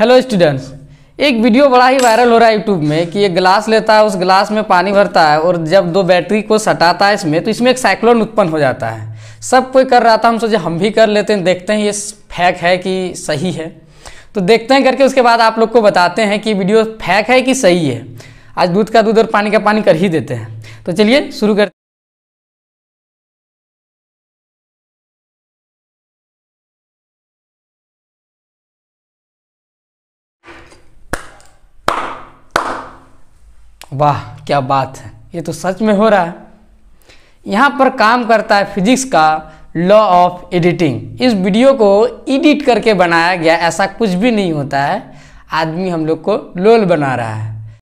hello students एक video बड़ा ही viral हो रहा है यूट्यूब में कि एक गिलास लेता है उस गिलास में पानी भरता है और जब दो बैटरी को सटाता है इसमें तो इसमें एक साइक्लोन उत्पन्न हो जाता है सब कोई कर रहा था हम सोचे हम भी कर लेते हैं देखते हैं ये फैक है कि सही है तो देखते हैं करके उसके बाद आप लोग को बताते हैं कि वीडियो फैक है कि सही है आज दूध का दूध और पानी का पानी कर ही देते हैं तो चलिए शुरू करते वाह क्या बात है ये तो सच में हो रहा है यहाँ पर काम करता है फिजिक्स का लॉ ऑफ एडिटिंग इस वीडियो को एडिट करके बनाया गया ऐसा कुछ भी नहीं होता है आदमी हम लोग को लोल बना रहा है